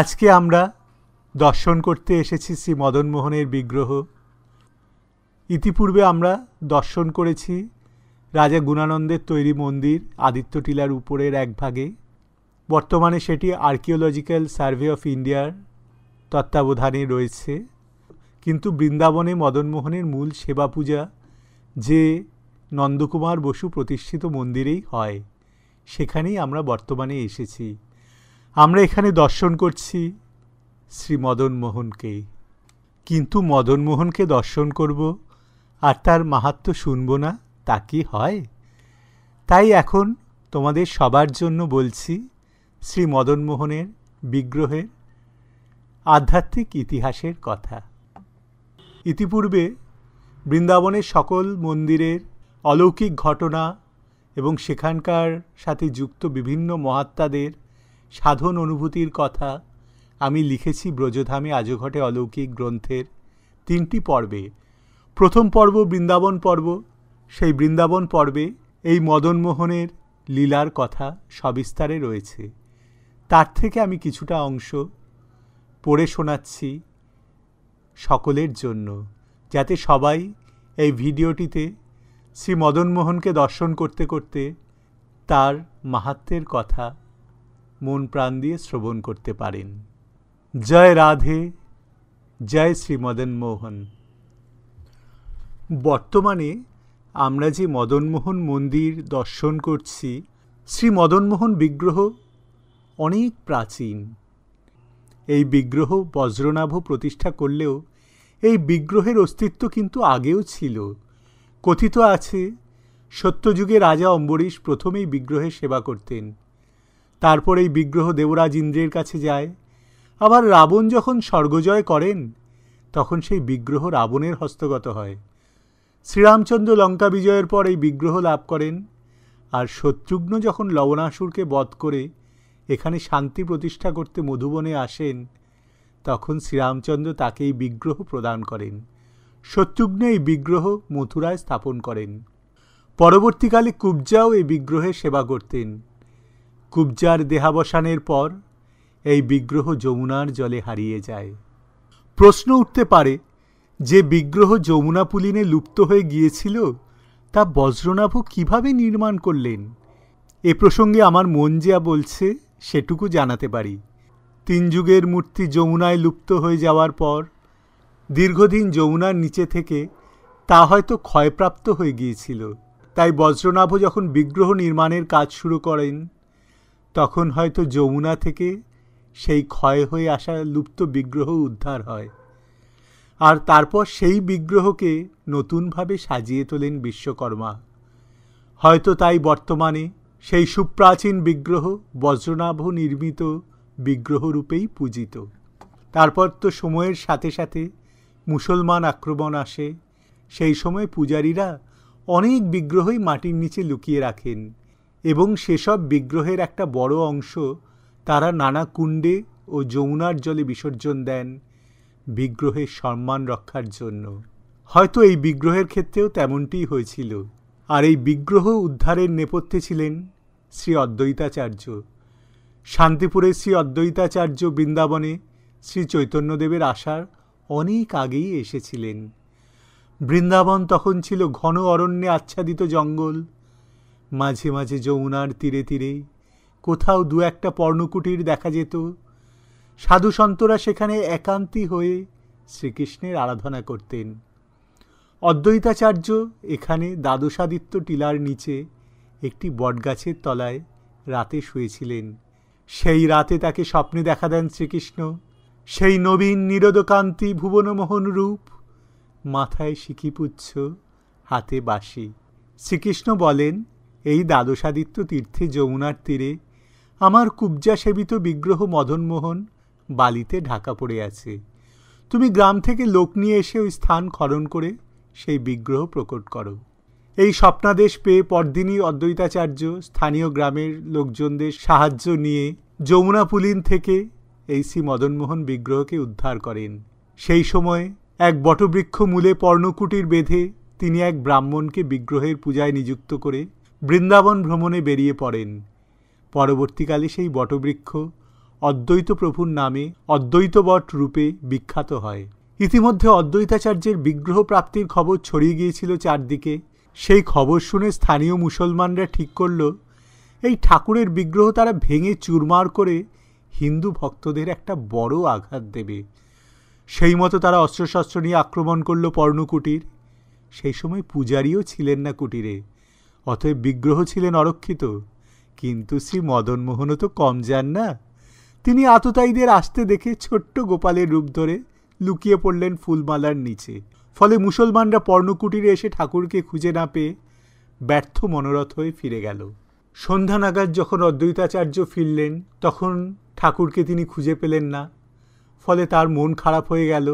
আজকে আমরা দর্শন করতে এসেছি শ্রী মদনমোহনের বিগ্রহ ইতিপূর্বে আমরা দর্শন করেছি রাজা গুণানন্দের তৈরি মন্দির আদিত্য টিলার উপরের এক ভাগে বর্তমানে সেটি আর্কিওলজিক্যাল সার্ভে অফ ইন্ডিয়ার তত্ত্বাবধানে রয়েছে কিন্তু বৃন্দাবনে মদনমোহনের মূল সেবা পূজা যে নন্দকুমার বসু প্রতিষ্ঠিত মন্দিরেই হয় সেখানেই আমরা বর্তমানে এসেছি আমরা এখানে দর্শন করছি শ্রী মদনমোহনকে কিন্তু মদনমোহনকে দর্শন করব আর তার মাহাত্ম শুনব না তা কি হয় তাই এখন তোমাদের সবার জন্য বলছি শ্রী মদনমোহনের বিগ্রহের আধ্যাত্মিক ইতিহাসের কথা ইতিপূর্বে বৃন্দাবনের সকল মন্দিরের অলৌকিক ঘটনা এবং সেখানকার সাথে যুক্ত বিভিন্ন মহাত্মাদের সাধন অনুভূতির কথা আমি লিখেছি ব্রজধামে আজও ঘটে অলৌকিক গ্রন্থের তিনটি পর্বে প্রথম পর্ব বৃন্দাবন পর্ব সেই বৃন্দাবন পর্বে এই মদনমোহনের লীলার কথা সবিস্তারে রয়েছে তার থেকে আমি কিছুটা অংশ পড়ে শোনাচ্ছি সকলের জন্য যাতে সবাই এই ভিডিওটিতে শ্রী মদনমোহনকে দর্শন করতে করতে তার মাহাত্মের কথা মন প্রাণ দিয়ে শ্রবণ করতে পারেন জয় রাধে জয় শ্রী মদন মোহন বর্তমানে আমরা যে মদনমোহন মন্দির দর্শন করছি শ্রী মদনমোহন বিগ্রহ অনেক প্রাচীন এই বিগ্রহ বজ্রনাভ প্রতিষ্ঠা করলেও এই বিগ্রহের অস্তিত্ব কিন্তু আগেও ছিল কথিত আছে সত্যযুগে রাজা অম্বরীশ প্রথমেই বিগ্রহে সেবা করতেন তারপর এই বিগ্রহ দেবরাজ ইন্দ্রের কাছে যায় আবার রাবণ যখন স্বর্গজয় করেন তখন সেই বিগ্রহ রাবণের হস্তগত হয় শ্রীরামচন্দ্র লঙ্কা বিজয়ের পর এই বিগ্রহ লাভ করেন আর শত্রুঘ্ন যখন লবণাসুরকে বধ করে এখানে শান্তি প্রতিষ্ঠা করতে মধুবনে আসেন তখন শ্রীরামচন্দ্র তাকে এই বিগ্রহ প্রদান করেন শত্রুঘ্ন এই বিগ্রহ মথুরায় স্থাপন করেন পরবর্তীকালে কুবজাও এই বিগ্রহে সেবা করতেন কুবজার দেহাবসানের পর এই বিগ্রহ যমুনার জলে হারিয়ে যায় প্রশ্ন উঠতে পারে যে বিগ্রহ যমুনা পুলিনে লুপ্ত হয়ে গিয়েছিল তা বজ্রনাভ কিভাবে নির্মাণ করলেন এ প্রসঙ্গে আমার মন যা বলছে সেটুকু জানাতে পারি তিন যুগের মূর্তি যমুনায় লুপ্ত হয়ে যাওয়ার পর দীর্ঘদিন যমুনার নিচে থেকে তা হয়তো ক্ষয়প্রাপ্ত হয়ে গিয়েছিল তাই বজ্রনাভ যখন বিগ্রহ নির্মাণের কাজ শুরু করেন তখন হয়তো যমুনা থেকে সেই ক্ষয় হয়ে আসা লুপ্ত বিগ্রহ উদ্ধার হয় আর তারপর সেই বিগ্রহকে নতুনভাবে সাজিয়ে তোলেন বিশ্বকর্মা হয়তো তাই বর্তমানে সেই সুপ্রাচীন বিগ্রহ বজ্রনাভ নির্মিত বিগ্রহরূপেই পূজিত তারপর তো সময়ের সাথে সাথে মুসলমান আক্রমণ আসে সেই সময় পূজারীরা অনেক বিগ্রহই মাটির নিচে লুকিয়ে রাখেন এবং সেসব বিগ্রহের একটা বড় অংশ তারা নানা কুণ্ডে ও যমুনার জলে বিসর্জন দেন বিগ্রহের সম্মান রক্ষার জন্য হয়তো এই বিগ্রহের ক্ষেত্রেও তেমনটিই হয়েছিল আর এই বিগ্রহ উদ্ধারের নেপথ্যে ছিলেন শ্রী অদ্বৈতাচার্য শান্তিপুরে শ্রী অদ্বৈতাচার্য বৃন্দাবনে শ্রী চৈতন্যদেবের আসার অনেক আগেই এসেছিলেন বৃন্দাবন তখন ছিল ঘন অরণ্যে আচ্ছাদিত জঙ্গল মাঝে মাঝে যমুনার তীরে তীরে কোথাও দু একটা পর্ণকুটির দেখা যেত সাধু সন্তরা সেখানে একান্তি হয়ে শ্রীকৃষ্ণের আরাধনা করতেন অদ্বৈতাচার্য এখানে দ্বাদশাদিত্য টিলার নিচে একটি বটগাছের তলায় রাতে শুয়েছিলেন সেই রাতে তাকে স্বপ্নে দেখা দেন শ্রীকৃষ্ণ সেই নবীন নিরদকান্তি ভুবনমোহন রূপ মাথায় শিখিপুচ্ছ হাতে বাসি শ্রীকৃষ্ণ বলেন এই দ্বাদশাদিত্য তীর্থে যমুনার তীরে আমার কুব্জা সেবিত বিগ্রহ মদনমোহন বালিতে ঢাকা পড়ে আছে তুমি গ্রাম থেকে লোক নিয়ে এসে ওই স্থান খনন করে সেই বিগ্রহ প্রকট করো এই স্বপ্নাদেশ পেয়ে পরদিনই অদ্বৈতাচার্য স্থানীয় গ্রামের লোকজনদের সাহায্য নিয়ে যমুনা পুলিন থেকে এই শ্রী মদনমোহন বিগ্রহকে উদ্ধার করেন সেই সময় এক বটবৃক্ষ মূলে পর্ণকুটির বেঁধে তিনি এক ব্রাহ্মণকে বিগ্রহের পূজায় নিযুক্ত করে বৃন্দাবন ভ্রমণে বেরিয়ে পড়েন পরবর্তীকালে সেই বটবৃক্ষ অদ্বৈত প্রভুর নামে অদ্বৈতবট রূপে বিখ্যাত হয় ইতিমধ্যে অদ্বৈতাচার্যের বিগ্রহ প্রাপ্তির খবর ছড়িয়ে গিয়েছিল চারদিকে সেই খবর শুনে স্থানীয় মুসলমানরা ঠিক করল এই ঠাকুরের বিগ্রহ তারা ভেঙে চুরমার করে হিন্দু ভক্তদের একটা বড় আঘাত দেবে সেই মতো তারা অস্ত্রশস্ত্র নিয়ে আক্রমণ করল পর্ণকুটির সেই সময় পূজারীও ছিলেন না কুটিরে অতএব বিগ্রহ ছিলেন অরক্ষিত কিন্তু শ্রী মদনমোহনও তো কম যান না তিনি আততায়ীদের আসতে দেখে ছোট্ট গোপালের রূপ ধরে লুকিয়ে পড়লেন ফুলমালার নিচে ফলে মুসলমানরা পর্ণকুটিরে এসে ঠাকুরকে খুঁজে না পেয়ে ব্যর্থ মনোরথ হয়ে ফিরে গেল সন্ধ্যা নাগাদ যখন অদ্বৈতাচার্য ফিরলেন তখন ঠাকুরকে তিনি খুঁজে পেলেন না ফলে তার মন খারাপ হয়ে গেল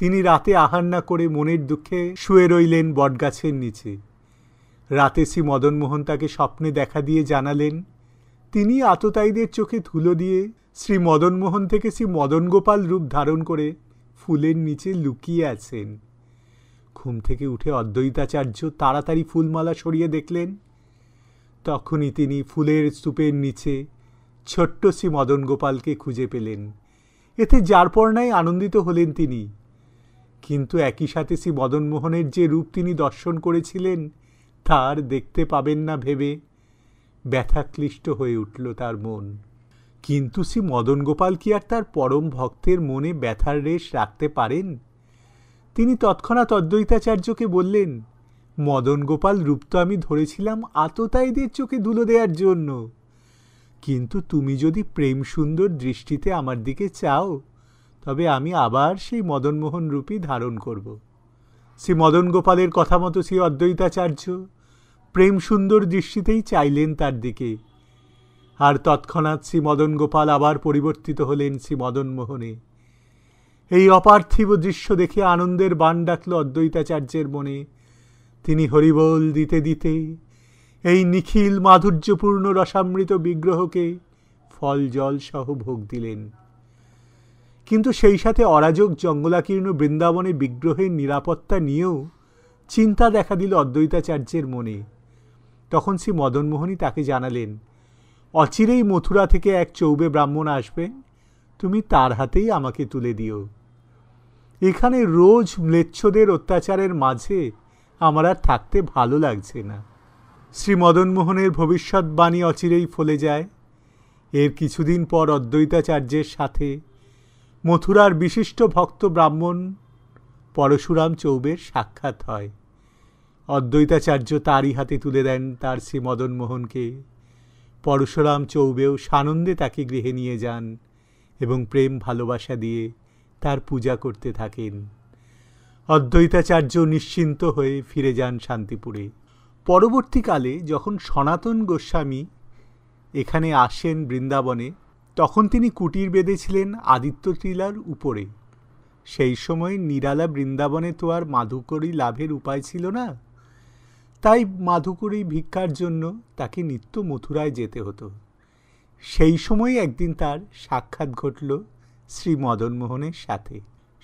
তিনি রাতে আহার না করে মনের দুঃখে শুয়ে রইলেন বটগাছের নিচে রাতে শ্রী মদনমোহন তাকে স্বপ্নে দেখা দিয়ে জানালেন তিনি আততায়ীদের চোখে ধুলো দিয়ে শ্রী মদনমোহন থেকে শ্রী মদন গোপাল রূপ ধারণ করে ফুলের নিচে লুকিয়ে আছেন ঘুম থেকে উঠে অদ্বৈতাচার্য তাড়াতাড়ি ফুলমালা সরিয়ে দেখলেন তখনই তিনি ফুলের স্তূপের নিচে ছোট্ট শ্রী মদন গোপালকে খুঁজে পেলেন এতে নাই আনন্দিত হলেন তিনি কিন্তু একই সাথে শ্রী মদনমোহনের যে রূপ তিনি দর্শন করেছিলেন তার দেখতে পাবেন না ভেবে ব্যথাক্লিষ্ট হয়ে উঠল তার মন কিন্তু শ্রী মদন গোপাল কি আর তার পরম ভক্তের মনে ব্যথার রেশ রাখতে পারেন তিনি তৎক্ষণাৎ অদ্বৈতাচার্যকে বললেন মদন গোপাল রূপ তো আমি ধরেছিলাম আততায়ীদের চোখে ধুলো দেওয়ার জন্য কিন্তু তুমি যদি প্রেম সুন্দর দৃষ্টিতে আমার দিকে চাও তবে আমি আবার সেই মদনমোহন রূপই ধারণ করবো শ্রী মদন গোপালের কথা মতো শ্রী অদ্বৈতাচার্য প্রেম সুন্দর দৃষ্টিতেই চাইলেন তার দিকে আর তৎক্ষণাৎ শ্রী মদন গোপাল আবার পরিবর্তিত হলেন শ্রী মদন মোহনে এই অপার্থিব দৃশ্য দেখে আনন্দের বান ডাকল অদ্বৈতাচার্যের মনে তিনি হরিবল দিতে দিতে এই নিখিল মাধুর্যপূর্ণ রসামৃত বিগ্রহকে ফল জল সহ ভোগ দিলেন কিন্তু সেই সাথে অরাজক জঙ্গলাকীর্ণ বৃন্দাবনে বিগ্রহের নিরাপত্তা নিয়েও চিন্তা দেখা দিল অদ্বৈতাচার্যের মনে তখন শ্রী মদনমোহনই তাকে জানালেন অচিরেই মথুরা থেকে এক চৌবে ব্রাহ্মণ আসবেন তুমি তার হাতেই আমাকে তুলে দিও এখানে রোজ ম্লেচ্ছদের অত্যাচারের মাঝে আমার আর থাকতে ভালো লাগছে না শ্রী মদনমোহনের ভবিষ্যৎবাণী অচিরেই ফলে যায় এর কিছুদিন পর অদ্বৈতাচার্যের সাথে মথুরার বিশিষ্ট ভক্ত ব্রাহ্মণ পরশুরাম চৌবের সাক্ষাৎ হয় অদ্বৈতাচার্য তারই হাতে তুলে দেন তার শ্রী মদনমোহনকে পরশুরাম চৌবেও সানন্দে তাকে গৃহে নিয়ে যান এবং প্রেম ভালোবাসা দিয়ে তার পূজা করতে থাকেন অদ্বৈতাচার্য নিশ্চিন্ত হয়ে ফিরে যান শান্তিপুরে পরবর্তীকালে যখন সনাতন গোস্বামী এখানে আসেন বৃন্দাবনে তখন তিনি কুটির বেঁধেছিলেন আদিত্য টিলার উপরে সেই সময় নিরালা বৃন্দাবনে তো আর মাধুকরী লাভের উপায় ছিল না তাই মাধুকরী ভিক্ষার জন্য তাকে নিত্য মথুরায় যেতে হতো সেই সময় একদিন তার সাক্ষাৎ ঘটল শ্রী মদনমোহনের সাথে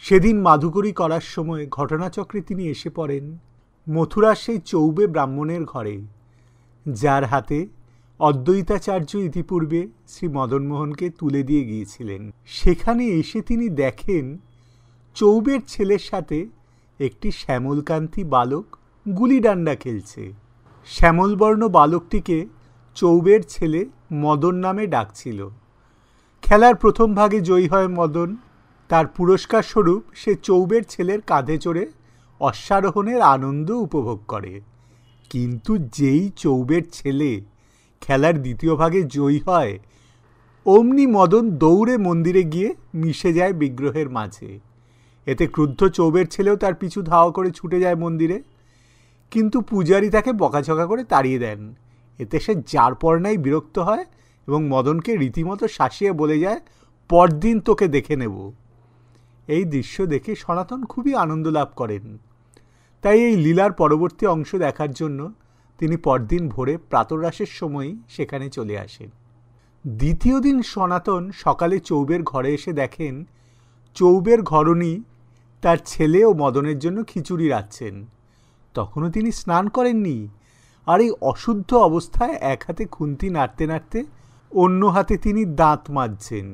সেদিন মাধুকরী করার সময় ঘটনাচক্রে তিনি এসে পড়েন মথুরার সেই চৌবে ব্রাহ্মণের ঘরে যার হাতে অদ্বৈতাচার্য ইতিপূর্বে শ্রী মদনমোহনকে তুলে দিয়ে গিয়েছিলেন সেখানে এসে তিনি দেখেন চৌবের ছেলের সাথে একটি শ্যামলকান্তি বালক গুলিডান্ডা খেলছে শ্যামলবর্ণ বালকটিকে চৌবের ছেলে মদন নামে ডাকছিল খেলার প্রথম ভাগে জয়ী হয় মদন তার পুরস্কার স্বরূপ সে চৌবের ছেলের কাঁধে চড়ে অশ্বারোহণের আনন্দ উপভোগ করে কিন্তু যেই চৌবের ছেলে খেলার দ্বিতীয় ভাগে জয়ী হয় অমনি মদন দৌড়ে মন্দিরে গিয়ে মিশে যায় বিগ্রহের মাঝে এতে ক্রুদ্ধ চৌবের ছেলেও তার পিছু ধাওয়া করে ছুটে যায় মন্দিরে কিন্তু পূজারি তাকে বকাঝকা করে তাড়িয়ে দেন এতে সে যার পরনাই বিরক্ত হয় এবং মদনকে রীতিমতো শাসিয়ে বলে যায় পরদিন তোকে দেখে নেব এই দৃশ্য দেখে সনাতন খুবই আনন্দ লাভ করেন তাই এই লীলার পরবর্তী অংশ দেখার জন্য তিনি পরদিন ভোরে প্রাতরাসের সময়ই সেখানে চলে আসেন দ্বিতীয় দিন সনাতন সকালে চৌবের ঘরে এসে দেখেন চৌবের ঘরণি তার ছেলে ও মদনের জন্য খিচুড়ি রাখছেন তখনও তিনি স্নান করেননি আর এই অশুদ্ধ অবস্থায় এক হাতে খুন্তি নাড়তে নাড়তে অন্য হাতে তিনি দাঁত মাজছেন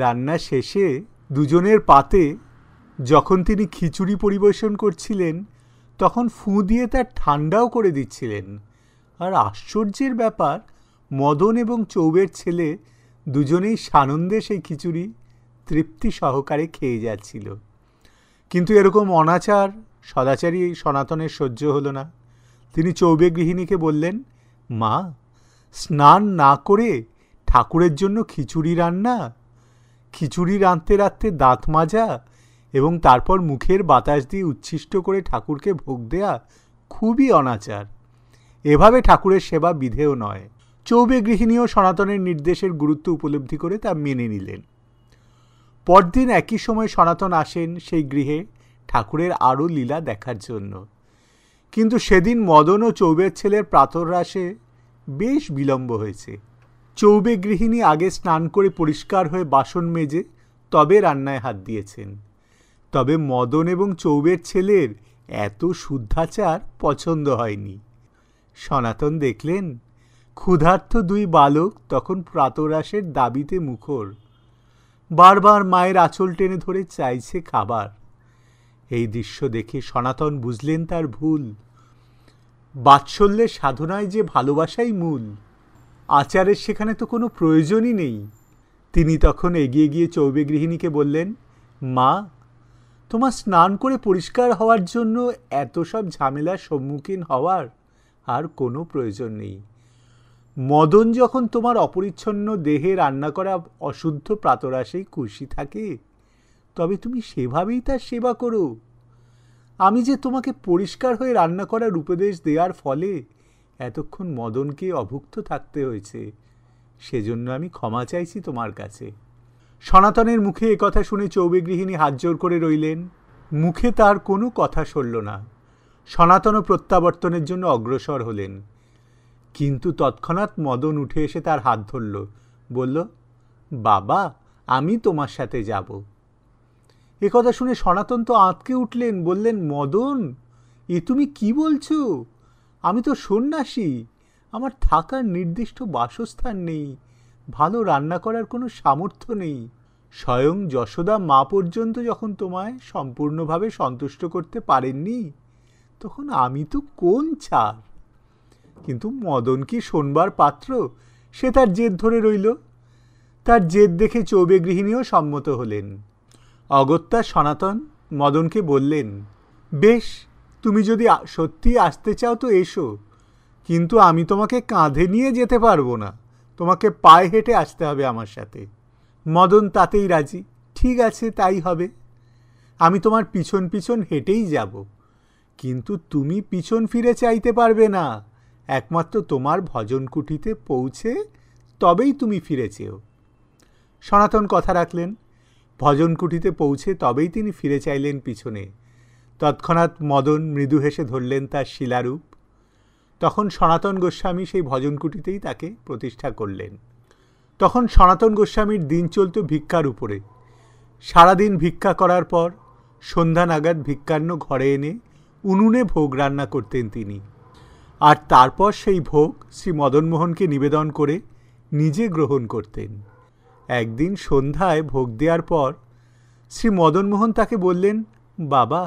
রান্না শেষে দুজনের পাতে যখন তিনি খিচুড়ি পরিবেশন করছিলেন তখন ফুঁ দিয়ে তার ঠান্ডাও করে দিচ্ছিলেন আর আশ্চর্যের ব্যাপার মদন এবং চৌবের ছেলে দুজনেই সানন্দে সেই খিচুড়ি তৃপ্তি সহকারে খেয়ে যাচ্ছিল কিন্তু এরকম অনাচার সদাচারী সনাতনের সহ্য হলো না তিনি চৌবে গৃহিণীকে বললেন মা স্নান না করে ঠাকুরের জন্য খিচুড়ি রান্না খিচুড়ি রাঁধতে রাঁধতে দাঁত মাজা এবং তারপর মুখের বাতাস দিয়ে উচ্ছিষ্ট করে ঠাকুরকে ভোগ দেয়া খুবই অনাচার এভাবে ঠাকুরের সেবা বিধেয় নয় চৌবে গৃহিণীও সনাতনের নির্দেশের গুরুত্ব উপলব্ধি করে তা মেনে নিলেন পরদিন একই সময় সনাতন আসেন সেই গৃহে ঠাকুরের আরও লীলা দেখার জন্য কিন্তু সেদিন মদন ও চৌবের ছেলের প্রাতরাসে বেশ বিলম্ব হয়েছে চৌবে গৃহিণী আগে স্নান করে পরিষ্কার হয়ে বাসন মেজে তবে রান্নায় হাত দিয়েছেন তবে মদন এবং চৌবের ছেলের এত শুদ্ধাচার পছন্দ হয়নি সনাতন দেখলেন ক্ষুধার্ত দুই বালক তখন প্রাতরাসের দাবিতে মুখর বারবার মায়ের আঁচল টেনে ধরে চাইছে খাবার এই দৃশ্য দেখে সনাতন বুঝলেন তার ভুল বাৎসল্যের সাধনায় যে ভালোবাসাই মূল আচারের সেখানে তো কোনো প্রয়োজনই নেই তিনি তখন এগিয়ে গিয়ে চৌবে গৃহিণীকে বললেন মা তোমার স্নান করে পরিষ্কার হওয়ার জন্য এত সব ঝামেলার সম্মুখীন হওয়ার আর কোনো প্রয়োজন নেই মদন যখন তোমার অপরিচ্ছন্ন দেহে রান্না করা অশুদ্ধ প্রাতরাসেই খুশি থাকে তবে তুমি সেভাবেই তার সেবা করো আমি যে তোমাকে পরিষ্কার হয়ে রান্না করার উপদেশ দেওয়ার ফলে এতক্ষণ মদনকে অভুক্ত থাকতে হয়েছে সেজন্য আমি ক্ষমা চাইছি তোমার কাছে সনাতনের মুখে কথা শুনে চৌবেগৃহিণী হাত জোর করে রইলেন মুখে তার কোনো কথা সরল না সনাতনও প্রত্যাবর্তনের জন্য অগ্রসর হলেন কিন্তু তৎক্ষণাৎ মদন উঠে এসে তার হাত ধরল বলল বাবা আমি তোমার সাথে যাব কথা শুনে সনাতন তো আঁতকে উঠলেন বললেন মদন এ তুমি কি বলছো আমি তো সন্ন্যাসী আমার থাকার নির্দিষ্ট বাসস্থান নেই ভালো রান্না করার কোনো সামর্থ্য নেই স্বয়ং যশোদা মা পর্যন্ত যখন তোমায় সম্পূর্ণভাবে সন্তুষ্ট করতে পারেননি তখন আমি তো কোন ছাড় কিন্তু মদন কি শোনবার পাত্র সে তার জেদ ধরে রইল তার জেদ দেখে চৌবে গৃহিণীও সম্মত হলেন অগত্যা সনাতন মদনকে বললেন বেশ তুমি যদি সত্যি আসতে চাও তো এসো কিন্তু আমি তোমাকে কাঁধে নিয়ে যেতে পারবো না তোমাকে পায়ে হেঁটে আসতে হবে আমার সাথে মদন তাতেই রাজি ঠিক আছে তাই হবে আমি তোমার পিছন পিছন হেঁটেই যাব কিন্তু তুমি পিছন ফিরে চাইতে পারবে না একমাত্র তোমার ভজন পৌঁছে তবেই তুমি ফিরে চেও সনাতন কথা রাখলেন ভজন পৌঁছে তবেই তিনি ফিরে চাইলেন পিছনে তৎক্ষণাৎ মদন মৃদু হেসে ধরলেন তার শিলারূপ তখন সনাতন গোস্বামী সেই ভজনকুটিতেই তাকে প্রতিষ্ঠা করলেন তখন সনাতন গোস্বামীর দিন চলত ভিক্ষার উপরে সারাদিন ভিক্ষা করার পর সন্ধ্যা নাগাদ ভিক্ষান্ন ঘরে এনে উনুনে ভোগ রান্না করতেন তিনি আর তারপর সেই ভোগ শ্রী মদনমোহনকে নিবেদন করে নিজে গ্রহণ করতেন একদিন সন্ধ্যায় ভোগ দেওয়ার পর শ্রী মদনমোহন তাকে বললেন বাবা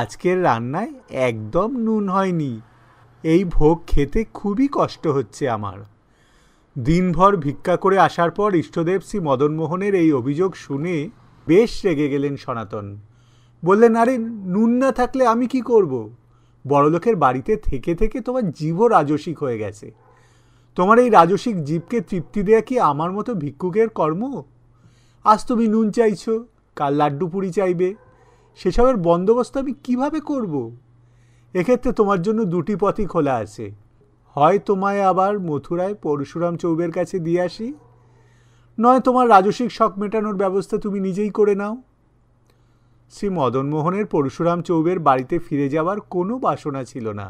আজকের রান্নায় একদম নুন হয়নি এই ভোগ খেতে খুবই কষ্ট হচ্ছে আমার দিনভর ভিক্ষা করে আসার পর ইষ্টদেব শ্রী মদনমোহনের এই অভিযোগ শুনে বেশ রেগে গেলেন সনাতন বললেন আরে নুন না থাকলে আমি কি করব। বড়লোকের বাড়িতে থেকে থেকে তোমার জীবও রাজসিক হয়ে গেছে তোমার এই রাজসিক জীবকে তৃপ্তি দেয়া কি আমার মতো ভিক্ষুকের কর্ম আজ তুমি নুন চাইছো কাল লাড্ডু পুরি চাইবে সেসবের বন্দোবস্ত আমি কিভাবে করবো এক্ষেত্রে তোমার জন্য দুটি পথই খোলা আছে হয় তোমায় আবার মথুরায় পরশুরাম চৌবের কাছে দিয়ে আসি নয় তোমার রাজসিক শখ মেটানোর ব্যবস্থা তুমি নিজেই করে নাও শ্রী মদনমোহনের পরশুরাম চৌবের বাড়িতে ফিরে যাওয়ার কোনো বাসনা ছিল না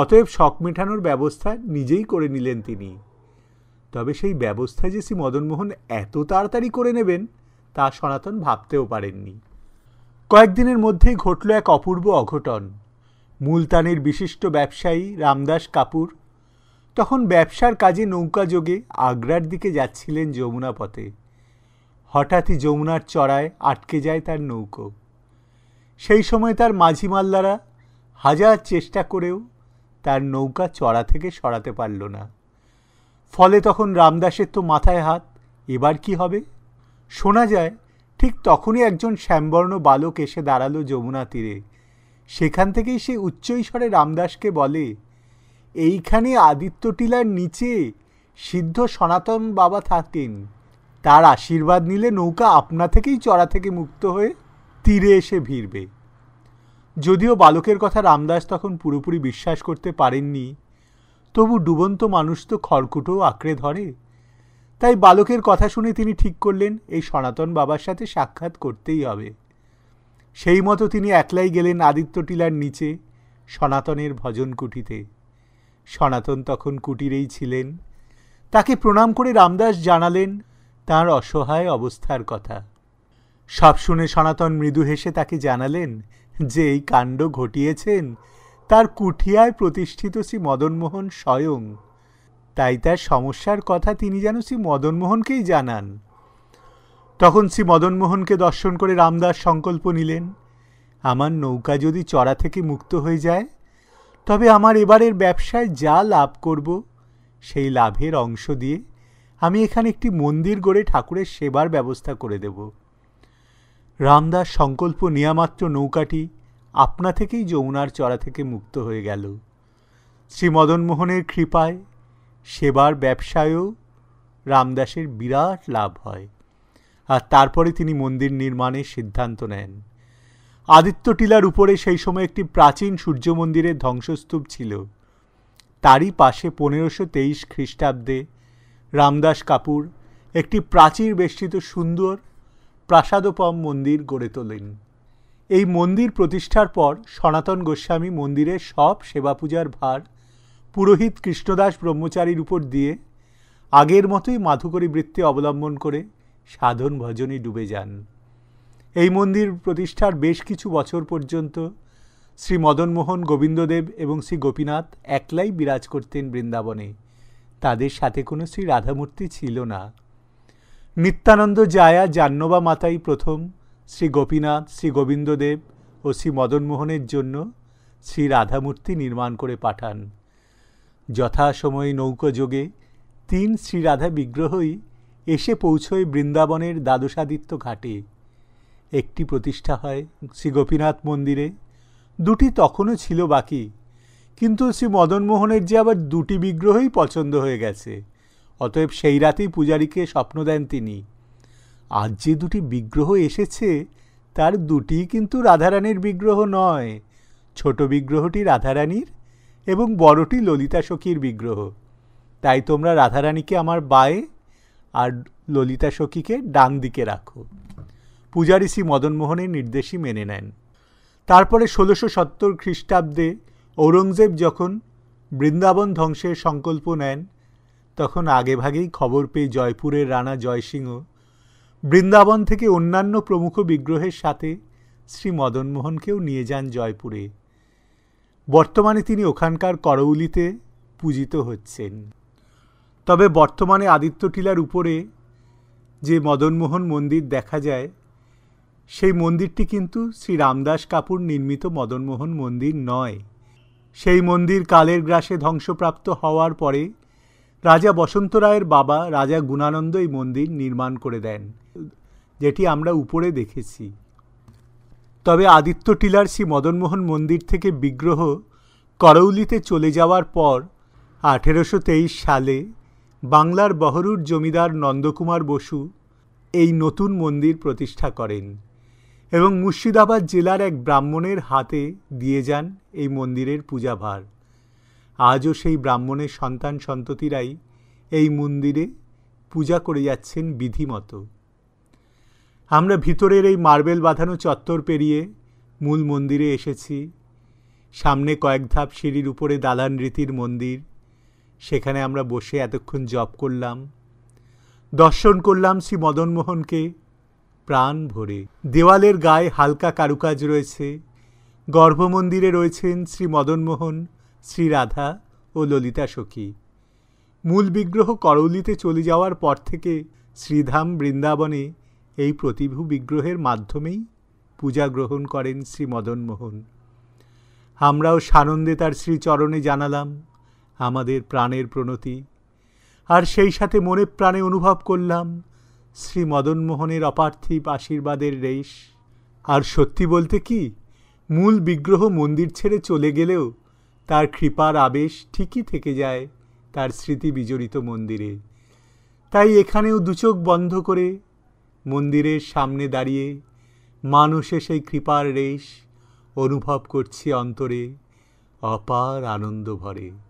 অতএব শখ মেটানোর ব্যবস্থা নিজেই করে নিলেন তিনি তবে সেই ব্যবস্থা যে শ্রী মদনমোহন এত তাড়াতাড়ি করে নেবেন তা সনাতন ভাবতেও পারেননি কয়েকদিনের মধ্যেই ঘটল এক অপূর্ব অঘটন মুলতানের বিশিষ্ট ব্যবসায়ী রামদাস কাপুর তখন ব্যবসার কাজে নৌকাযোগে আগ্রার দিকে যাচ্ছিলেন যমুনা পথে হঠাৎই যমুনার চড়ায় আটকে যায় তার নৌকো সেই সময় তার মাঝি মাল্লারা হাজার চেষ্টা করেও তার নৌকা চড়া থেকে সরাতে পারল না ফলে তখন রামদাসের তো মাথায় হাত এবার কি হবে শোনা যায় ঠিক তখনই একজন শ্যামবর্ণ বালক এসে দাঁড়ালো যমুনা তীরে সেখান থেকেই সে উচ্চৈস্বরে রামদাসকে বলে এইখানে আদিত্য টিলার নিচে সিদ্ধ সনাতন বাবা থাকেন তার আশীর্বাদ নিলে নৌকা আপনা থেকেই চড়া থেকে মুক্ত হয়ে তীরে এসে ভিড়বে যদিও বালকের কথা রামদাস তখন পুরোপুরি বিশ্বাস করতে পারেননি তবু ডুবন্ত মানুষ তো খড়কুটো আঁকড়ে ধরে তাই বালকের কথা শুনে তিনি ঠিক করলেন এই সনাতন বাবার সাথে সাক্ষাৎ করতেই হবে সেই মতো তিনি একলাই গেলেন আদিত্য টিলার নিচে সনাতনের ভজন কুটিতে সনাতন তখন কুটিরেই ছিলেন তাকে প্রণাম করে রামদাস জানালেন তার অসহায় অবস্থার কথা সব শুনে সনাতন মৃদু হেসে তাকে জানালেন যে এই কাণ্ড ঘটিয়েছেন তার কুঠিয়ায় প্রতিষ্ঠিত শ্রী মদনমোহন স্বয়ং তাই তার সমস্যার কথা তিনি যেন শ্রী মদনমোহনকেই জানান তখন শ্রী মদনমোহনকে দর্শন করে রামদাস সংকল্প নিলেন আমার নৌকা যদি চড়া থেকে মুক্ত হয়ে যায় তবে আমার এবারের ব্যবসায় যা লাভ করব সেই লাভের অংশ দিয়ে আমি এখানে একটি মন্দির গড়ে ঠাকুরের সেবার ব্যবস্থা করে দেব রামদাস সংকল্প মাত্র নৌকাটি আপনা থেকেই যমুনার চড়া থেকে মুক্ত হয়ে গেল শ্রী মদনমোহনের কৃপায় সেবার ব্যবসায়ও রামদাসের বিরাট লাভ হয় আর তারপরে তিনি মন্দির নির্মাণের সিদ্ধান্ত নেন আদিত্য টিলার উপরে সেই সময় একটি প্রাচীন সূর্য মন্দিরের ধ্বংসস্তূপ ছিল তারই পাশে পনেরোশো তেইশ খ্রিস্টাব্দে রামদাস কাপুর একটি প্রাচীর বেষ্টিত সুন্দর প্রাসাদোপম মন্দির গড়ে তোলেন এই মন্দির প্রতিষ্ঠার পর সনাতন গোস্বামী মন্দিরের সব সেবা পূজার ভার পুরোহিত কৃষ্ণদাস ব্রহ্মচারীর উপর দিয়ে আগের মতোই মাধুকরী বৃত্তি অবলম্বন করে সাধন ভজনে ডুবে যান এই মন্দির প্রতিষ্ঠার বেশ কিছু বছর পর্যন্ত শ্রী মদনমোহন গোবিন্দদেব এবং শ্রী গোপীনাথ একলাই বিরাজ করতেন বৃন্দাবনে তাদের সাথে কোনো শ্রী রাধামূর্তি ছিল না নিত্যানন্দ জায়া জাহ্নবা মাতাই প্রথম শ্রী গোপীনাথ শ্রী গোবিন্দদেব ও শ্রী মদনমোহনের জন্য শ্রী রাধামূর্তি নির্মাণ করে পাঠান যথাসময়ে নৌকোযোগে তিন শ্রীরাধা বিগ্রহই এসে পৌঁছয় বৃন্দাবনের দ্বাদশাদিত্য ঘাটে একটি প্রতিষ্ঠা হয় শ্রী গোপীনাথ মন্দিরে দুটি তখনও ছিল বাকি কিন্তু শ্রী মদনমোহনের যে আবার দুটি বিগ্রহই পছন্দ হয়ে গেছে অতএব সেই রাতেই পূজারীকে স্বপ্ন দেন তিনি আজ যে দুটি বিগ্রহ এসেছে তার দুটি কিন্তু রাধারানীর বিগ্রহ নয় ছোট বিগ্রহটি রাধারানীর এবং বড়টি ললিতা সখীর বিগ্রহ তাই তোমরা রাধারানীকে আমার বায়ে আর ললিতা সখীকে ডান দিকে রাখো পূজারী শ্রী মদনমোহনের নির্দেশই মেনে নেন তারপরে ষোলোশো সত্তর খ্রিস্টাব্দে ঔরঙ্গজেব যখন বৃন্দাবন ধ্বংসের সংকল্প নেন তখন আগেভাগেই খবর পেয়ে জয়পুরের রানা জয়সিংহ বৃন্দাবন থেকে অন্যান্য প্রমুখ বিগ্রহের সাথে শ্রী মদনমোহনকেও নিয়ে যান জয়পুরে বর্তমানে তিনি ওখানকার করৌলিতে পূজিত হচ্ছেন তবে বর্তমানে আদিত্য টিলার উপরে যে মদনমোহন মন্দির দেখা যায় সেই মন্দিরটি কিন্তু শ্রী রামদাস কাপুর নির্মিত মদনমোহন মন্দির নয় সেই মন্দির কালের গ্রাসে ধ্বংসপ্রাপ্ত হওয়ার পরে রাজা বসন্ত রায়ের বাবা রাজা গুণানন্দ এই মন্দির নির্মাণ করে দেন যেটি আমরা উপরে দেখেছি তবে আদিত্য টিলার শ্রী মদনমোহন মন্দির থেকে বিগ্রহ করৌলিতে চলে যাওয়ার পর আঠেরোশো সালে বাংলার বহরুর জমিদার নন্দকুমার বসু এই নতুন মন্দির প্রতিষ্ঠা করেন এবং মুর্শিদাবাদ জেলার এক ব্রাহ্মণের হাতে দিয়ে যান এই মন্দিরের পূজাভার আজও সেই ব্রাহ্মণের সন্তান সন্ততিরাই এই মন্দিরে পূজা করে যাচ্ছেন বিধিমতো আমরা ভিতরের এই মার্বেল বাঁধানো চত্বর পেরিয়ে মূল মন্দিরে এসেছি সামনে কয়েক ধাপ সিঁড়ির উপরে দালান রীতির মন্দির সেখানে আমরা বসে এতক্ষণ জপ করলাম দর্শন করলাম শ্রী মদনমোহনকে প্রাণ ভরে দেওয়ালের গায়ে হালকা কারুকাজ রয়েছে গর্ভমন্দিরে রয়েছেন শ্রী মদনমোহন শ্রী রাধা ও ললিতা সখী মূল বিগ্রহ করৌলিতে চলে যাওয়ার পর থেকে শ্রীধাম বৃন্দাবনে এই প্রতিভু বিগ্রহের মাধ্যমেই পূজা গ্রহণ করেন শ্রী মদনমোহন আমরাও সানন্দে তার শ্রীচরণে জানালাম আমাদের প্রাণের প্রণতি আর সেই সাথে মনে প্রাণে অনুভব করলাম শ্রী মদনমোহনের অপার্থিব আশীর্বাদের রেশ আর সত্যি বলতে কি মূল বিগ্রহ মন্দির ছেড়ে চলে গেলেও তার কৃপার আবেশ ঠিকই থেকে যায় তার স্মৃতি বিজড়িত মন্দিরে তাই এখানেও দুচোখ বন্ধ করে মন্দিরের সামনে দাঁড়িয়ে মানুষে সেই কৃপার রেশ অনুভব করছি অন্তরে অপার আনন্দ ভরে